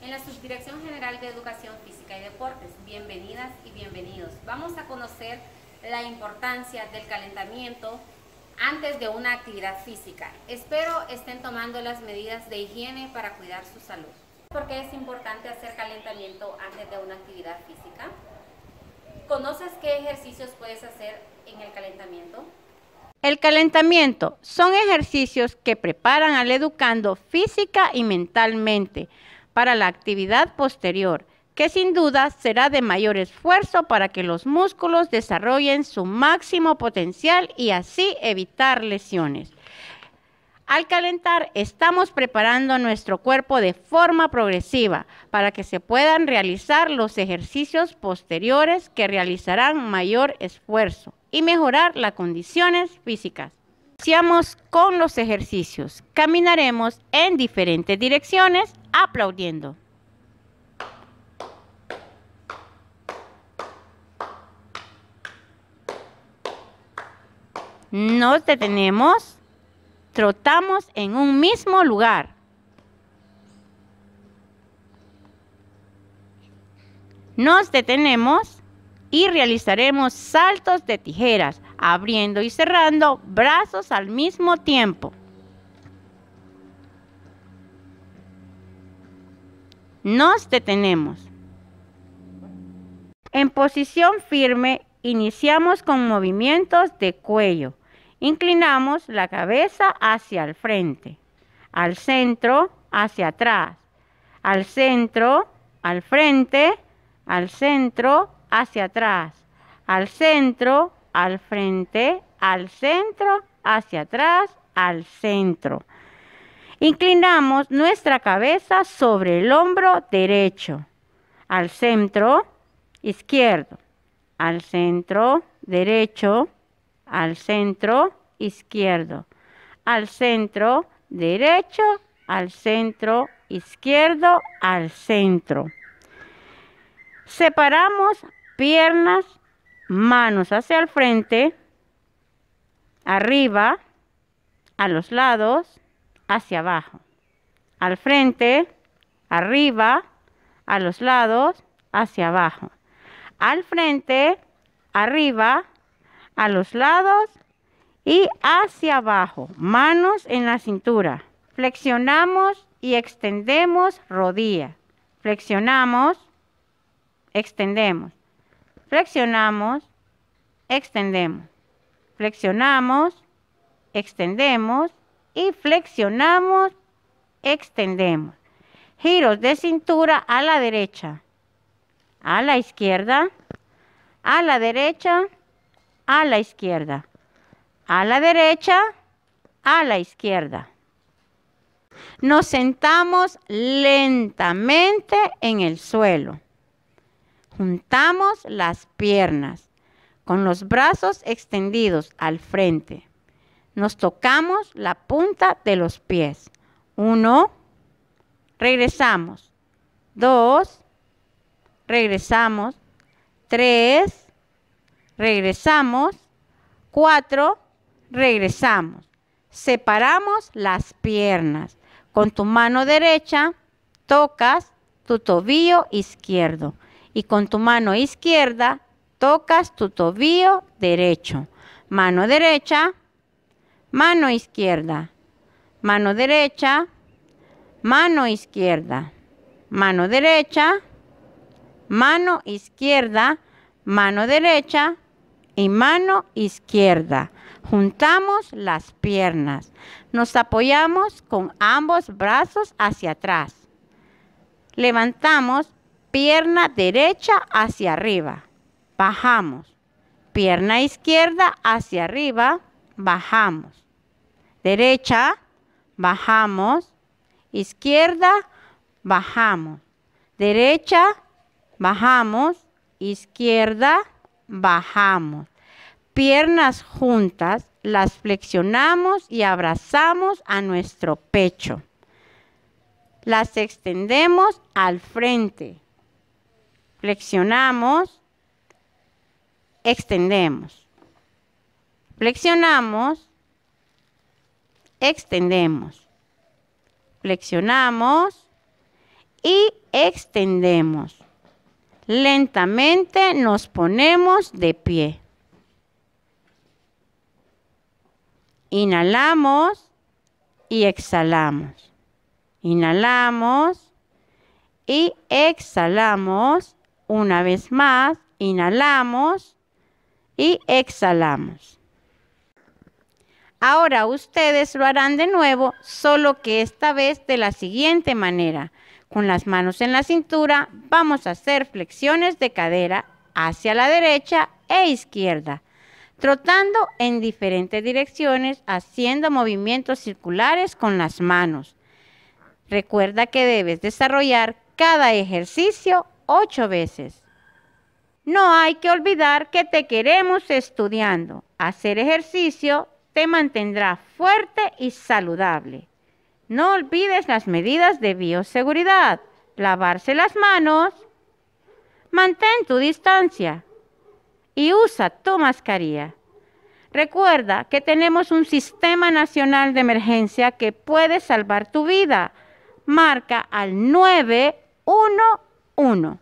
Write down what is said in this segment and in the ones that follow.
en la Subdirección General de Educación Física y Deportes. Bienvenidas y bienvenidos. Vamos a conocer la importancia del calentamiento antes de una actividad física. Espero estén tomando las medidas de higiene para cuidar su salud. ¿Por qué es importante hacer calentamiento antes de una actividad física? ¿Conoces qué ejercicios puedes hacer en el calentamiento? El calentamiento son ejercicios que preparan al educando física y mentalmente para la actividad posterior, que sin duda será de mayor esfuerzo para que los músculos desarrollen su máximo potencial y así evitar lesiones. Al calentar estamos preparando nuestro cuerpo de forma progresiva para que se puedan realizar los ejercicios posteriores que realizarán mayor esfuerzo y mejorar las condiciones físicas. Iniciamos con los ejercicios. Caminaremos en diferentes direcciones aplaudiendo. Nos detenemos, trotamos en un mismo lugar. Nos detenemos, y realizaremos saltos de tijeras, abriendo y cerrando brazos al mismo tiempo. Nos detenemos. En posición firme, iniciamos con movimientos de cuello. Inclinamos la cabeza hacia el frente, al centro, hacia atrás, al centro, al frente, al centro, hacia atrás, al centro, al frente, al centro, hacia atrás, al centro. Inclinamos nuestra cabeza sobre el hombro derecho, al centro, izquierdo, al centro, derecho, al centro, izquierdo, al centro, derecho, al centro, izquierdo, al centro. Separamos piernas, manos hacia el frente, arriba, a los lados, hacia abajo. Al frente, arriba, a los lados, hacia abajo. Al frente, arriba, a los lados y hacia abajo. Manos en la cintura. Flexionamos y extendemos rodilla. Flexionamos, extendemos. Flexionamos, extendemos. Flexionamos, extendemos y flexionamos, extendemos. Giros de cintura a la derecha, a la izquierda, a la derecha, a la izquierda, a la derecha, a la izquierda. Nos sentamos lentamente en el suelo. Juntamos las piernas con los brazos extendidos al frente. Nos tocamos la punta de los pies. Uno, regresamos. Dos, regresamos. Tres, regresamos. Cuatro, regresamos. Separamos las piernas. Con tu mano derecha tocas tu tobillo izquierdo y con tu mano izquierda tocas tu tobillo derecho. Mano derecha, mano izquierda, mano derecha, mano izquierda, mano derecha, mano izquierda, mano derecha y mano izquierda. Juntamos las piernas. Nos apoyamos con ambos brazos hacia atrás. Levantamos pierna derecha hacia arriba, bajamos. Pierna izquierda hacia arriba, bajamos. Derecha, bajamos. Izquierda, bajamos. Derecha, bajamos. Izquierda, bajamos. Piernas juntas, las flexionamos y abrazamos a nuestro pecho. Las extendemos al frente flexionamos, extendemos. Flexionamos, extendemos. Flexionamos y extendemos. Lentamente nos ponemos de pie. Inhalamos y exhalamos. Inhalamos y exhalamos una vez más, inhalamos y exhalamos. Ahora ustedes lo harán de nuevo, solo que esta vez de la siguiente manera. Con las manos en la cintura vamos a hacer flexiones de cadera hacia la derecha e izquierda, trotando en diferentes direcciones, haciendo movimientos circulares con las manos. Recuerda que debes desarrollar cada ejercicio ocho veces. No hay que olvidar que te queremos estudiando. Hacer ejercicio te mantendrá fuerte y saludable. No olvides las medidas de bioseguridad, lavarse las manos, mantén tu distancia y usa tu mascarilla. Recuerda que tenemos un sistema nacional de emergencia que puede salvar tu vida. Marca al 911.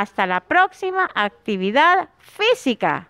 Hasta la próxima actividad física.